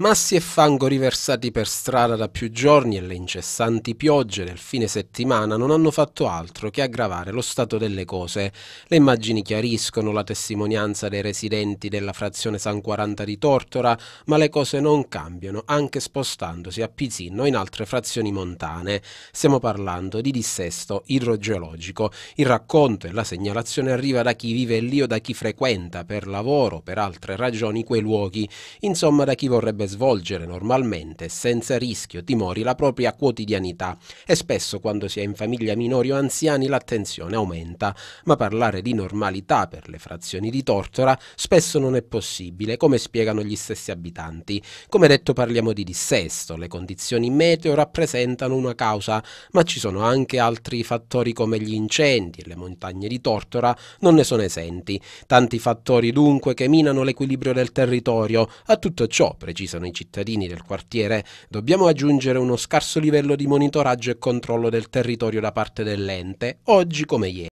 massi e fango riversati per strada da più giorni e le incessanti piogge del fine settimana non hanno fatto altro che aggravare lo stato delle cose. Le immagini chiariscono la testimonianza dei residenti della frazione San 40 di Tortora, ma le cose non cambiano anche spostandosi a Pisinno in altre frazioni montane. Stiamo parlando di dissesto idrogeologico. Il racconto e la segnalazione arriva da chi vive lì o da chi frequenta per lavoro, o per altre ragioni, quei luoghi, insomma da chi vorrebbe svolgere normalmente, senza rischi o timori, la propria quotidianità e spesso quando si è in famiglia minori o anziani l'attenzione aumenta, ma parlare di normalità per le frazioni di Tortora spesso non è possibile, come spiegano gli stessi abitanti. Come detto parliamo di dissesto, le condizioni meteo rappresentano una causa, ma ci sono anche altri fattori come gli incendi e le montagne di Tortora non ne sono esenti. Tanti fattori dunque che minano l'equilibrio del territorio. A tutto ciò, precisano avvertono i cittadini del quartiere, dobbiamo aggiungere uno scarso livello di monitoraggio e controllo del territorio da parte dell'ente, oggi come ieri.